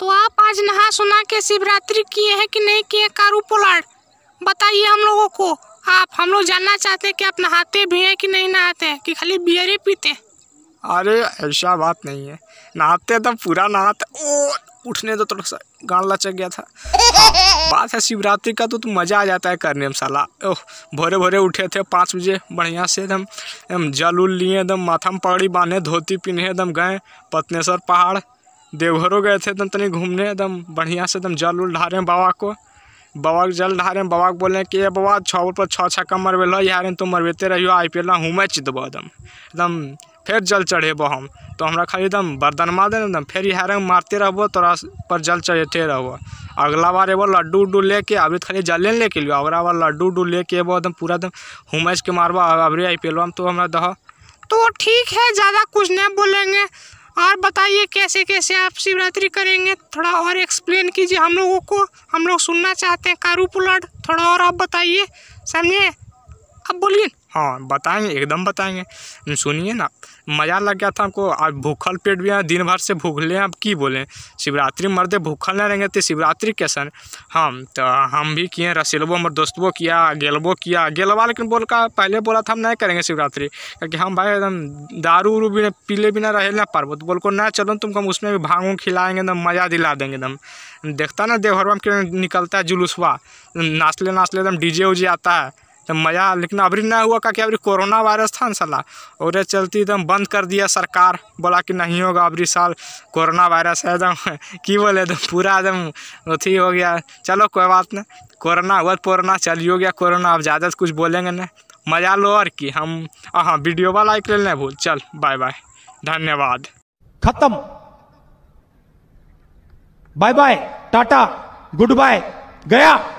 तो आप आज नहा सुना के शिवरात्रि किए हैं कि नहीं किए कारू पोलाड़ बताइए हम लोगों को आप हम लोग जानना चाहते हैं कि आप नहाते भी हैं कि नहीं नहाते हैं कि खाली बियर ही पीते अरे ऐसा बात नहीं है नहाते तो पूरा नहाते ओ उठने तो थोड़ा सा गान लचक गया था हाँ, बात है शिवरात्रि का तो, तो मज़ा आ जाता है करने में साला ओह भोरे भोरे उठे थे पाँच बजे बढ़िया से एकदम एकदम जल उल लिए एकदम माथा में पगड़ी बांधे धोती पिन्हे एकदम गए पत्नेश्वर पहाड़ देवघरों गए थे एकदम तनिक घूमने एकदम बढ़िया से एकदम जल उल ढारे हैं बाबा को बाबा को जल ढारे हैं बाबा को बोले हैं कि ये बाबा छः पर छः छक्का लो यार तुम तो मरवेते रहियो आई पी एल हूँ मैं एकदम एकदम फिर जल चढ़ेबो हम तो हमरा खाली एकदम बर्दन मार देना एकदम फिर यहाँ मारते रहो तोरा पर जल चढ़ते रहो अगला बार एबो लड्डू उड्डू लेके अभी खाली जले के लियो अगला बार लड्डू उड्डू लेके एबो एकदम पूरा एकदम हुमैच के मारबो अभी आई पी एल तो हमारा दह तो ठीक है ज़्यादा कुछ नहीं बोलेंगे और बताइए कैसे कैसे आप शिवरात्रि करेंगे थोड़ा और एक्सप्लेन कीजिए हम लोगों को हम लोग सुनना चाहते हैं कारू पुलट थोड़ा और आप बताइए समझे अब बोलिए हाँ बताएँगे एकदम बताएंगे सुनिए ना मज़ा लग गया था हमको आज भूखल पेट भी हैं दिन भर से भूखले हैं अब कि बोलें शिवरात्रि मरदे भूखल नहीं रहेंगे तो शिवरात्रि कैसन हाँ तो हम भी किए रसेलबो हमारे दोस्तबो किया गेलबो किया गेलबा लेकिन बोल का पहले बोला था हम नहीं करेंगे शिवरात्रि क्योंकि हम भाई एकदम दारू उरू भी पीले बिना रहे ना पर्व तो बोल को ना चलो तुमको हम उसमें भी भांग खिलाएंगे एकदम मज़ा दिला देंगे एकदम देखता ना देवघर में निकलता है जुलूसवा नाचले नाचले एकदम डी जे उजे आता है तो मज़ा लेकिन अभी ना हुआ का कि अभी कोरोना वायरस था ना साला और चलती एकदम बंद कर दिया सरकार बोला कि नहीं होगा अभी साल कोरोना वायरस है एकदम की बोले एकदम तो पूरा एकदम अथी हो गया चलो कोई बात नहीं कोरोना हुआ तो कोरोना हो गया कोरोना अब ज़्यादा तो कुछ बोलेंगे ना मज़ा लो और कि हम हाँ, हाँ वीडियो वाला एक लेना भूल चल बाय बाय धन्यवाद खत्म बाय बाय टाटा गुड बाय गया